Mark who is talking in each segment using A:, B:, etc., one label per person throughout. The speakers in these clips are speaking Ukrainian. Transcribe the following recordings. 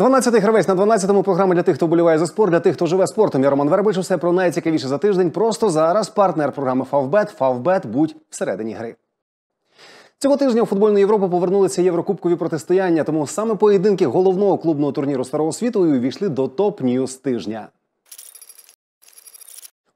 A: 12-й гравець на 12-му програма для тих, хто боліває за спорт, для тих, хто живе спортом. Я Роман Вербич. все про найцікавіше за тиждень. Просто зараз партнер програми Фавбет. Фавбет будь всередині гри. Цього тижня у футбольну Європу повернулися єврокубкові протистояння, тому саме поєдинки головного клубного турніру старого світу увійшли до топ-ньюз тижня.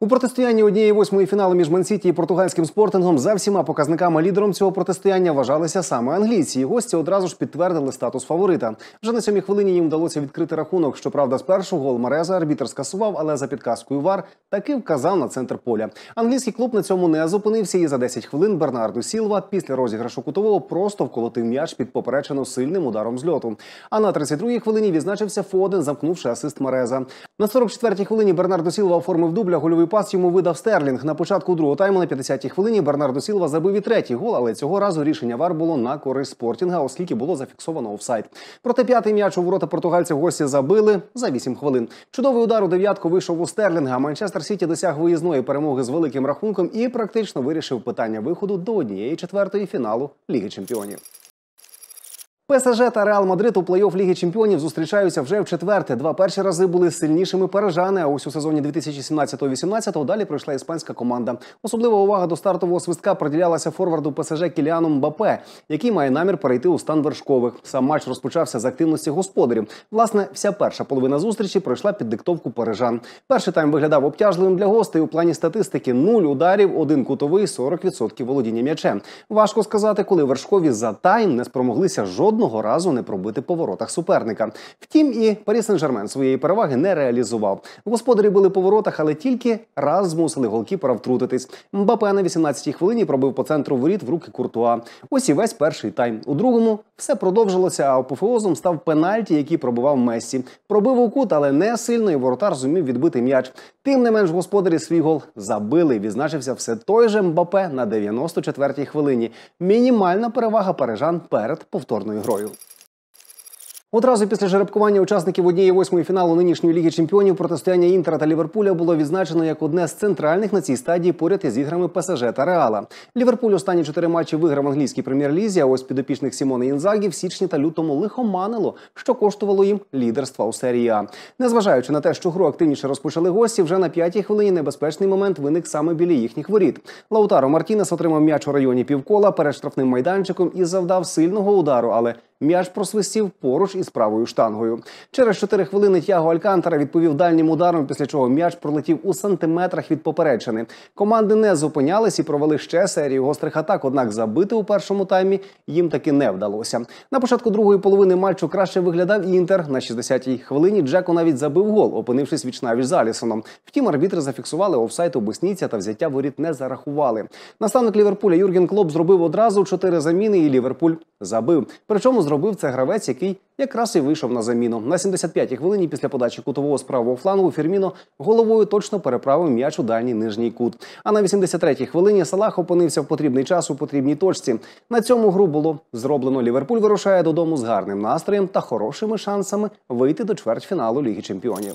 A: У протистоянні однієї восьмої фіналу між Мансіті і португальським спортингом за всіма показниками лідером цього протистояння вважалися саме англійці. Гості одразу ж підтвердили статус фаворита. Вже на сьомій хвилині їм вдалося відкрити рахунок. Щоправда, спершу гол Мереза арбітер скасував, але за підказкою вар таки вказав на центр поля. Англійський клуб на цьому не зупинився. І за 10 хвилин Бернарду Сілва після розіграшу кутового просто вколотив м'яч під поперечено сильним ударом зльоту. А на 32-й хвилині відзначився Фоден, замкнувши асист Мереза. На 44-й хвилині Бернарду Сілва оформив дубля гольовий Лівий пас йому видав Стерлінг. На початку другого тайму на 50-й хвилині Бернардо Сілва забив і третій гол, але цього разу рішення вар було на користь спортінга, оскільки було зафіксовано офсайд. Проте п'ятий м'яч у ворота португальців гості забили за 8 хвилин. Чудовий удар у дев'ятку вийшов у Стерлінга. Манчестер Сіті досяг виїзної перемоги з великим рахунком і практично вирішив питання виходу до однієї четвертої фіналу Ліги Чемпіонів. ПСЖ та Реал Мадрид у плей-офф Ліги Чемпіонів зустрічаються вже в четверте. Два перші рази були сильнішими парижани, а ось у сезоні 2017-18 далі пройшла іспанська команда. Особлива увага до стартового свистка приділялася форварду ПСЖ Кіліану Мбапе, який має намір перейти у стан вершкових. Сам матч розпочався з активності господарів. Власне, вся перша половина зустрічі пройшла під диктовку парижан. Перший тайм виглядав обтяжливим для гостей у плані статистики: нуль ударів, один кутовий, 40% володіння м'ячем. Важко сказати, коли вершкові за тайм не спромоглися жодного жодного разу не пробити по воротах суперника. Втім, і Парі Сен-Жермен своєї переваги не реалізував. Господарі були по воротах, але тільки раз змусили голкіпера втрутитись. Мбапе на 18-й хвилині пробив по центру воріт в руки куртуа. Ось і весь перший тайм. У другому все продовжилося. А апофеозом став пенальті, який пробивав Мессі. Пробив у кут, але не сильно і воротар зумів відбити м'яч. Тим не менш, господарі свій гол забили. Відзначився все той же Мбапе на 94-й хвилині. Мінімальна перевага парижан перед повторною. Royal. Одразу після жеребкування учасників однієї восьмої фіналу нинішньої ліги чемпіонів протистояння Інтера та Ліверпуля було відзначено як одне з центральних на цій стадії поряд із іграми ПСЖ та Реала. Ліверпуль останні чотири матчі виграв англійській прем'єр-лізі. А ось підопічних Сімона Інзагі в січні та лютому лихоманило, що коштувало їм лідерства у серії А. Незважаючи на те, що гру активніше розпочали гості, вже на п'ятій хвилині небезпечний момент виник саме біля їхніх воріт. Лаутаро Мартінес отримав м'яч у районі півкола перед штрафним майданчиком і завдав сильного удару, але М'яч просвистів поруч із правою штангою. Через 4 хвилини Тяго Алькантера відповів дальнім ударом, після чого м'яч пролетів у сантиметрах від поперечини. Команди не зупинялись і провели ще серію гострих атак. Однак забити у першому таймі їм таки не вдалося. На початку другої половини матчу краще виглядав інтер. На 60-й хвилині Джеку навіть забив гол, опинившись вічнавіч з Алісоном. Втім, арбітри зафіксували офсайт обисніця та взяття воріт не зарахували. Наставник Ліверпуля Юрген Клоп зробив одразу чотири заміни, і Ліверпуль забив. Причому зробив це гравець, який якраз і вийшов на заміну. На 75-й хвилині після подачі кутового з правого флангу Фірміно головою точно переправив м'яч у дальній нижній кут. А на 83-й хвилині Салах опинився в потрібний час у потрібній точці. На цьому гру було зроблено. Ліверпуль вирушає додому з гарним настроєм та хорошими шансами вийти до чвертьфіналу Ліги Чемпіонів.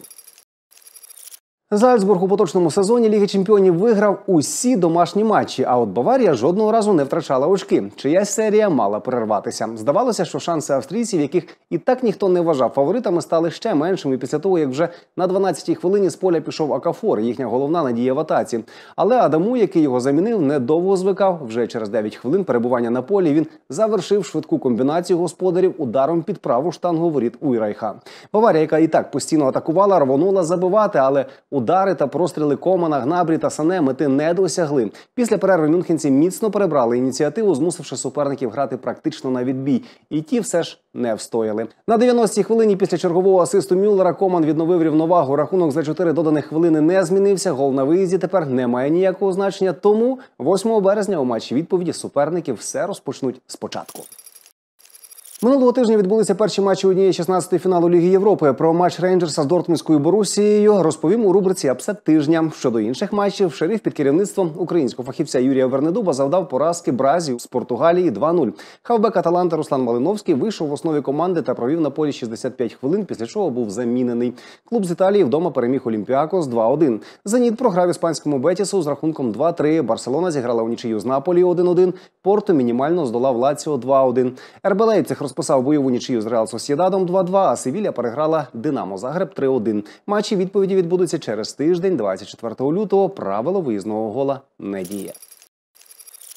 A: Зальцбург у поточному сезоні Ліги Чемпіонів виграв усі домашні матчі. А от Баварія жодного разу не втрачала очки. Чиясь серія мала перерватися. Здавалося, що шанси австрійців, яких і так ніхто не вважав фаворитами, стали ще меншими після того, як вже на 12-й хвилині з поля пішов Акафор, їхня головна надія в атаці. Але Адаму, який його замінив, недовго звикав. Вже через 9 хвилин перебування на полі він завершив швидку комбінацію господарів ударом під праву штангу воріт Уйрайха. Баварія, яка і так постійно атакувала, рвонула забивати, але у удари та простріли Комана, Гнабрі та Сане мети не досягли. Після перерви Мюнхенці міцно перебрали ініціативу, змусивши суперників грати практично на відбій, і ті все ж не встояли. На 90-й хвилині після чергового асисту Мюллера Коман відновив рівновагу. Рахунок за 4 доданих хвилини не змінився. Гол на виїзді тепер не має ніякого значення. Тому 8 березня у матчі відповіді суперників все розпочнуть спочатку. Минулого тижня відбулися перші матчі однієї 16-ї фіналу Ліги Європи. Про матч Рейнджерса з Дортмундською Борусією розповім у рубриці «Апсет тижня. Щодо інших матчів, шериф під керівництвом українського фахівця Юрія Вернедуба завдав поразки Бразі з Португалії 2-0. Хавбек Аталанта Руслан Малиновський вийшов в основі команди та провів на полі 65 хвилин, після чого був замінений. Клуб з Італії вдома переміг Олімпіакос 2-1. Зеніт програв іспанському Бетісу з рахунком 2-3. Барселона зіграла у нічию з Наполі 1-1. Порту мінімально здолав Лаціо 2-1. РБ Лейпциг розписав бойову нічию з Реал Сосєдадом 2-2, а Севілля переграла Динамо Загреб 3-1. Матчі відповіді відбудуться через тиждень, 24 лютого. Правило виїзного гола не діє.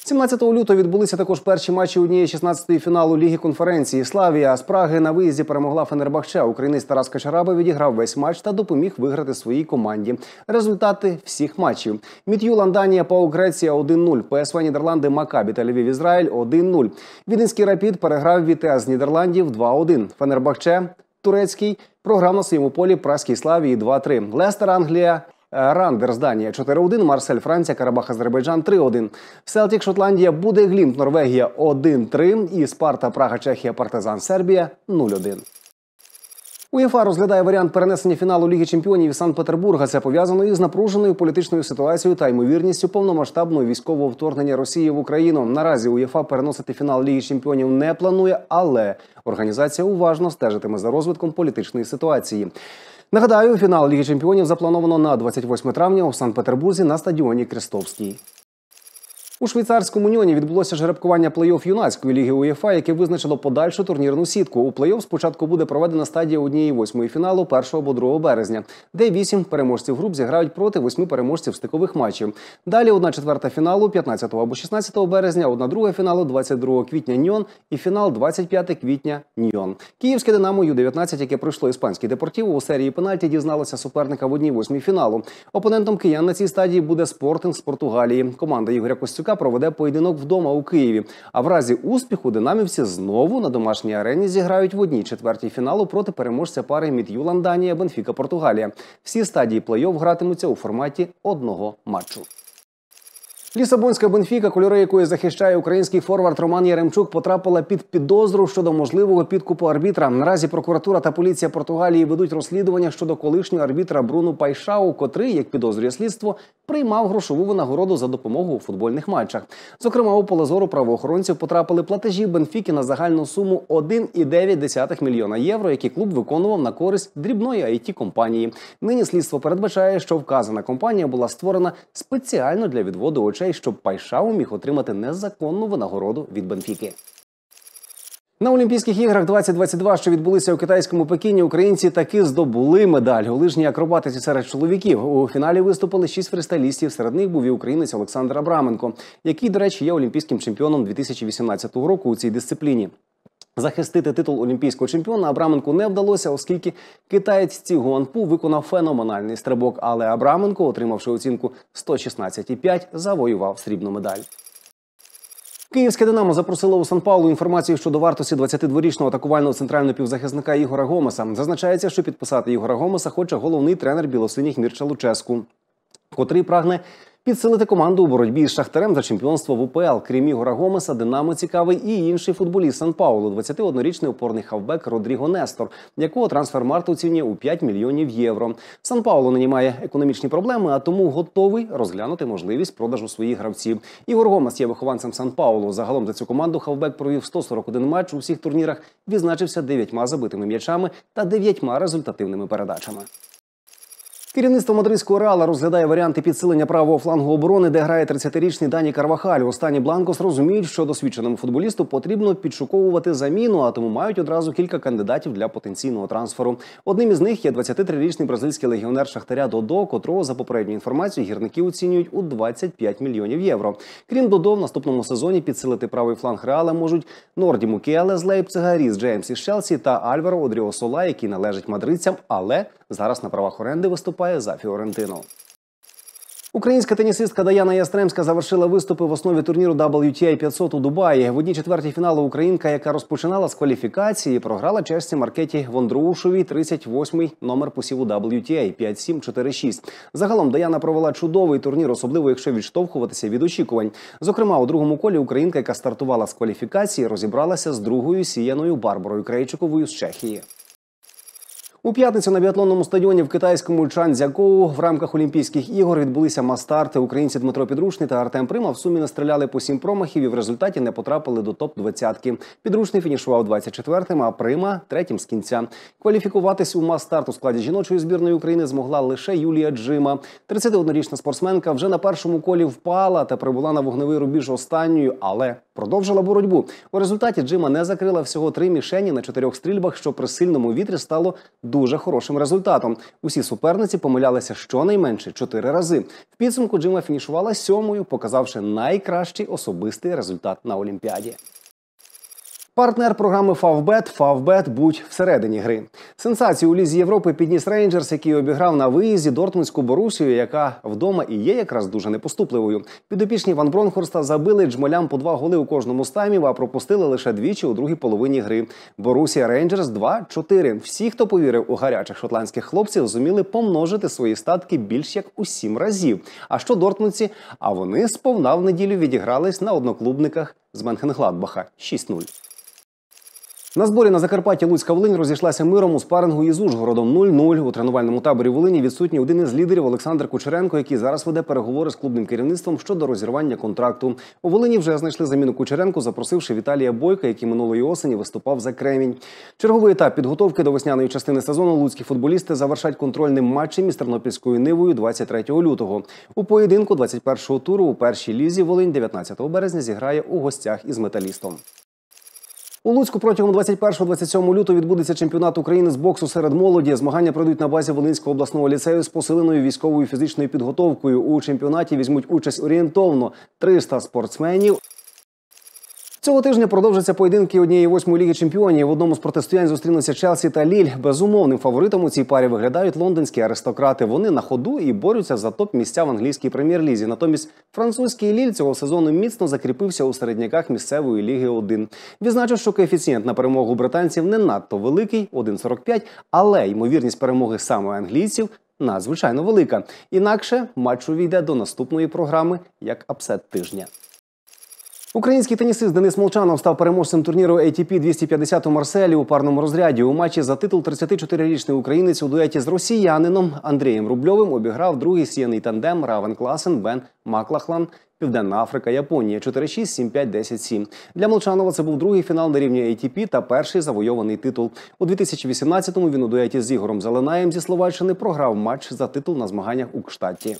A: 17 лютого відбулися також перші матчі однієї 16-ї фіналу Ліги конференції. Славія з Праги на виїзді перемогла Фенербахче. Українець Тарас Качараба відіграв весь матч та допоміг виграти своїй команді. Результати всіх матчів: Мітю Ланданія, Пау Греція 1-0, ПСВ Нідерланди, Макабі та Львів Ізраїль 1-0. Віденський Рапід переграв Вітеа з Нідерландів 2-1. Фенербахче турецький програв на своєму полі праській славії 2-3. Лестер Англія Рандер Данія 4-1, Марсель Франція, Карабах Азербайджан 3-1. Селтік Шотландія, буде Глінт, Норвегія 1-3 і Спарта, Прага, Чехія, Партизан, Сербія 0-1. УЄФА розглядає варіант перенесення фіналу Ліги Чемпіонів Санкт-Петербурга. Це пов'язано із напруженою політичною ситуацією та ймовірністю повномасштабного військового вторгнення Росії в Україну. Наразі УЄФА переносити фінал Ліги Чемпіонів не планує, але організація уважно стежитиме за розвитком політичної ситуації. Нагадаю, фінал Ліги Чемпіонів заплановано на 28 травня у Санкт-Петербурзі на стадіоні Крестовський. У швейцарському ньоні відбулося жеребкування плей-офф юнацької ліги УЄФА, яке визначило подальшу турнірну сітку. У плей-офф спочатку буде проведена стадія однієї восьмої фіналу 1 або 2 березня, де вісім переможців груп зіграють проти восьми переможців стикових матчів. Далі одна четверта фіналу 15 або 16 березня, одна друга фіналу 22 квітня Ньон і фінал 25 квітня Ньон. Київське Динамо Ю-19, яке пройшло іспанський депортів у серії пенальті, дізналося суперника в одній восьмій фіналу. Опонентом киян на цій стадії буде спортинг з Португалії. Команда Ігоря Костюка. ЦСКА проведе поєдинок вдома у Києві. А в разі успіху динамівці знову на домашній арені зіграють в одній четвертій фіналу проти переможця пари Мід'юланданія, Бенфіка Португалія. Всі стадії плей-офф гратимуться у форматі одного матчу. Лісабонська Бенфіка, кольори якої захищає український форвард Роман Яремчук, потрапила під підозру щодо можливого підкупу арбітра. Наразі прокуратура та поліція Португалії ведуть розслідування щодо колишнього арбітра Бруну Пайшау, котрий, як підозрює слідство, приймав грошову винагороду за допомогу у футбольних матчах. Зокрема, у поле зору правоохоронців потрапили платежі Бенфіки на загальну суму 1,9 мільйона євро, які клуб виконував на користь дрібної it компанії. Нині слідство передбачає, що вказана компанія була створена спеціально для відводу очей грошей, щоб Пайшау міг отримати незаконну винагороду від Бенфіки. На Олімпійських іграх 2022, що відбулися у китайському Пекіні, українці таки здобули медаль у лижній акробатиці серед чоловіків. У фіналі виступили шість фристайлістів. Серед них був і українець Олександр Абраменко, який, до речі, є олімпійським чемпіоном 2018 року у цій дисципліні. Захистити титул олімпійського чемпіона Абраменку не вдалося, оскільки китаєць Ці Гуанпу виконав феноменальний стрибок. Але Абраменко, отримавши оцінку 116,5, завоював срібну медаль. Київське Динамо запросило у Сан Паулу інформацію щодо вартості 22-річного атакувального центрального півзахисника Ігора Гомеса. Зазначається, що підписати Ігора Гомеса хоче головний тренер білосиніх Мірча Луческу, котрий прагне підсилити команду у боротьбі з шахтарем за чемпіонство в УПЛ. Крім Ігора Гомеса, Динамо цікавий і інший футболіст Сан Паулу, 21-річний опорний хавбек Родріго Нестор, якого трансфермарт оцінює у 5 мільйонів євро. Сан Пауло нині має економічні проблеми, а тому готовий розглянути можливість продажу своїх гравців. Ігор Гомес є вихованцем Сан Паулу. Загалом за цю команду хавбек провів 141 матч у всіх турнірах. Відзначився 9 забитими м'ячами та 9 результативними передачами. Керівництво мадридського реала розглядає варіанти підсилення правого флангу оборони, де грає 30-річний Дані Карвахаль. Останні Бланкос розуміють, що досвідченому футболісту потрібно підшуковувати заміну, а тому мають одразу кілька кандидатів для потенційного трансферу. Одним із них є 23-річний бразильський легіонер Шахтаря Додо, котрого за попередньою інформацією гірники оцінюють у 25 мільйонів євро. Крім Додо, в наступному сезоні підсилити правий фланг реала можуть Норді Мукіеле з Лейпцига, Ріс Джеймс із Челсі та Альваро Одріосола, який належить мадридцям, але Зараз на правах оренди виступає за Фіорентину. Українська тенісистка Даяна Ястремська завершила виступи в основі турніру WTA 500 у Дубаї. В одній четвертій фіналу Українка, яка розпочинала з кваліфікації, програла чешці Маркеті Вондруушовій 38-й номер посіву WTA 5-7-4-6. Загалом Даяна провела чудовий турнір, особливо якщо відштовхуватися від очікувань. Зокрема, у другому колі Українка, яка стартувала з кваліфікації, розібралася з другою сіяною Барбарою Крейчиковою з Чехії. У п'ятницю на біатлонному стадіоні в китайському Чанзякоу в рамках Олімпійських ігор відбулися мастарти. Українці Дмитро Підрушний та Артем Прима в сумі настріляли по сім промахів і в результаті не потрапили до топ 20 ки Підрушний фінішував 24-тим, а Прима третім з кінця. Кваліфікуватись у мастарт у складі жіночої збірної України змогла лише Юлія Джима. 31-річна спортсменка вже на першому колі впала та прибула на вогневий рубіж останньою, але продовжила боротьбу. У результаті Джима не закрила всього три мішені на чотирьох стрільбах, що при сильному вітрі стало дуже хорошим результатом. Усі суперниці помилялися щонайменше чотири рази. В підсумку Джима фінішувала сьомою, показавши найкращий особистий результат на Олімпіаді. Партнер програми Фавбет Фавбет будь всередині гри. Сенсацію у лізі Європи підніс Рейнджерс, який обіграв на виїзді Дортмундську Борусію, яка вдома і є якраз дуже непоступливою. Підопічні Ван Бронхорста забили джмолям по два голи у кожному стаймі, а пропустили лише двічі у другій половині гри. Борусія Рейнджерс 2-4. Всі, хто повірив у гарячих шотландських хлопців, зуміли помножити свої статки більш як у сім разів. А що Дортмундці? А вони сповна в неділю відігрались на одноклубниках з Менхенгладбаха 6-0. На зборі на Закарпатті Луцька Волинь розійшлася миром у спарингу із Ужгородом 0-0. У тренувальному таборі Волині відсутній один із лідерів Олександр Кучеренко, який зараз веде переговори з клубним керівництвом щодо розірвання контракту. У Волині вже знайшли заміну Кучеренку, запросивши Віталія Бойка, який минулої осені виступав за Кремінь. Черговий етап підготовки до весняної частини сезону луцькі футболісти завершать контрольним матчем із Тернопільською нивою 23 лютого. У поєдинку 21-го туру у першій лізі Волинь 19 березня зіграє у гостях із металістом. У Луцьку протягом 21-27 лютого відбудеться чемпіонат України з боксу серед молоді. Змагання пройдуть на базі Волинського обласного ліцею з посиленою військовою фізичною підготовкою. У чемпіонаті візьмуть участь орієнтовно 300 спортсменів. Цього тижня продовжаться поєдинки однієї восьмої ліги чемпіонів. В одному з протистоянь зустрілися Челсі та Ліль. Безумовним фаворитом у цій парі виглядають лондонські аристократи. Вони на ходу і борються за топ місця в англійській прем'єр-лізі. Натомість французький ліль цього сезону міцно закріпився у середняках місцевої ліги. 1. відзначу, що коефіцієнт на перемогу британців не надто великий 1,45, але ймовірність перемоги саме англійців. Надзвичайно велика. Інакше матч увійде до наступної програми як апсет тижня. Український тенісист Денис Молчанов став переможцем турніру ATP 250 у Марселі у парному розряді. У матчі за титул 34-річний українець у дуеті з росіянином Андрієм Рубльовим обіграв другий сіяний тандем Равен Класен Бен Маклахлан. Південна Африка, Японія 4-6, 7-5, 10-7. Для Молчанова це був другий фінал на рівні ATP та перший завойований титул. У 2018-му він у дуеті з Ігором Зеленаєм зі Словаччини програв матч за титул на змаганнях у Кштаті.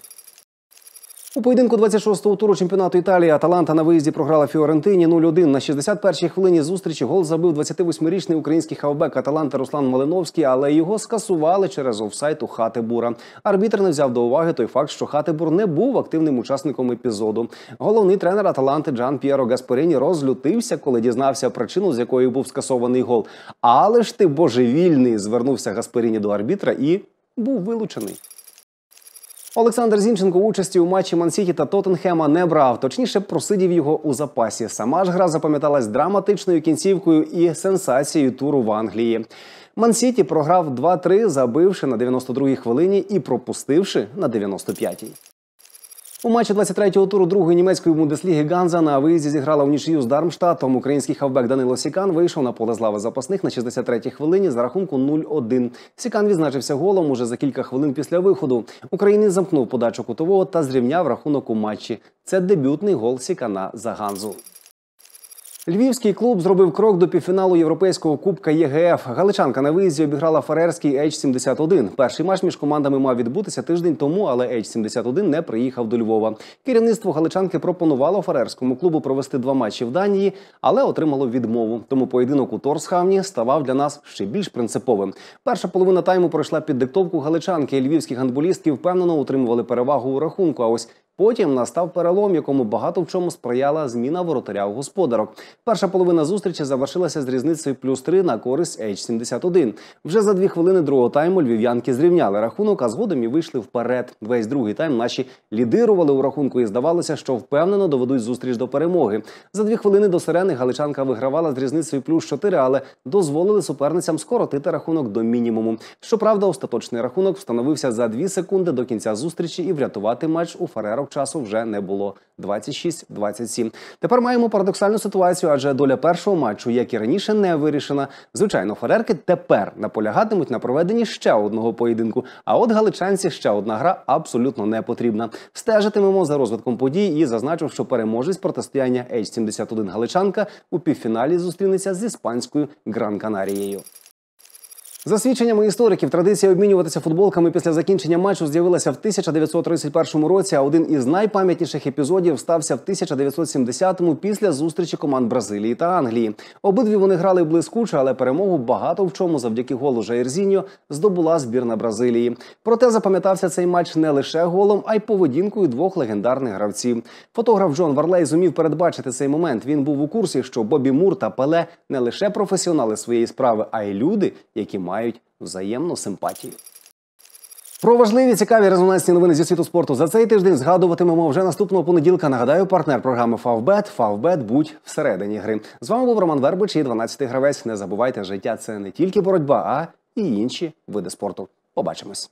A: У поєдинку 26-го туру чемпіонату Італії Аталанта на виїзді програла Фіорентині 0-1. На 61-й хвилині зустрічі гол забив 28-річний український хавбек Аталанта Руслан Малиновський, але його скасували через офсайт у Хатибура. Арбітер не взяв до уваги той факт, що Хатибур не був активним учасником епізоду. Головний тренер Аталанти Джан П'єро Гасперині розлютився, коли дізнався причину, з якої був скасований гол. Але ж ти божевільний звернувся Гасперині до арбітра і був вилучений. Олександр Зінченко участі у матчі Мансіті та Тоттенхема не брав. Точніше, просидів його у запасі. Сама ж гра запам'яталась драматичною кінцівкою і сенсацією туру в Англії. Мансіті програв 2-3, забивши на 92-й хвилині і пропустивши на 95-й. У матчі 23-го туру другої німецької бундесліги Ганза на виїзді зіграла в нічию з Дармштатом. Український хавбек Данило Сікан вийшов на поле з лави запасних на 63-й хвилині за рахунку 0-1. Сікан відзначився голом уже за кілька хвилин після виходу. Українець замкнув подачу кутового та зрівняв рахунок у матчі. Це дебютний гол Сікана за Ганзу. Львівський клуб зробив крок до півфіналу Європейського кубка ЄГФ. Е Галичанка на виїзді обіграла Фарерський H-71. Перший матч між командами мав відбутися тиждень тому, але H-71 не приїхав до Львова. Керівництво Галичанки пропонувало Фарерському клубу провести два матчі в Данії, але отримало відмову. Тому поєдинок у Торсхавні ставав для нас ще більш принциповим. Перша половина тайму пройшла під диктовку Галичанки. Львівські гандболістки впевнено утримували перевагу у рахунку. А ось Потім настав перелом, якому багато в чому сприяла зміна воротаря у господарок. Перша половина зустрічі завершилася з різницею плюс 3 на користь H71. Вже за дві хвилини другого тайму львів'янки зрівняли рахунок, а згодом і вийшли вперед. Весь другий тайм наші лідирували у рахунку, і здавалося, що впевнено доведуть зустріч до перемоги. За дві хвилини до сирени Галичанка вигравала з різницею плюс 4, але дозволили суперницям скоротити рахунок до мінімуму. Щоправда, остаточний рахунок встановився за дві секунди до кінця зустрічі і врятувати матч у Фареро арок часу вже не було 26-27. Тепер маємо парадоксальну ситуацію, адже доля першого матчу, як і раніше, не вирішена. Звичайно, фарерки тепер наполягатимуть на проведенні ще одного поєдинку. А от галичанці ще одна гра абсолютно не потрібна. Стежитимемо за розвитком подій і зазначив, що переможець протистояння h 71 Галичанка у півфіналі зустрінеться з іспанською гран канарією за свідченнями істориків, традиція обмінюватися футболками після закінчення матчу з'явилася в 1931 році. А один із найпам'ятніших епізодів стався в 1970-му після зустрічі команд Бразилії та Англії. Обидві вони грали блискуче, але перемогу багато в чому завдяки голу Жаєрзіньо здобула збірна Бразилії. Проте запам'ятався цей матч не лише голом, а й поведінкою двох легендарних гравців. Фотограф Джон Варлей зумів передбачити цей момент. Він був у курсі, що Бобі Мур та Пеле не лише професіонали своєї справи, а й люди, які мають мають взаємну симпатію. Про важливі цікаві резонансні новини зі світу спорту за цей тиждень згадуватимемо вже наступного понеділка. Нагадаю, партнер програми Фавбет. Фавбет будь всередині гри. З вами був Роман Вербич і 12-й гравець. Не забувайте, життя це не тільки боротьба, а і інші види спорту. Побачимось.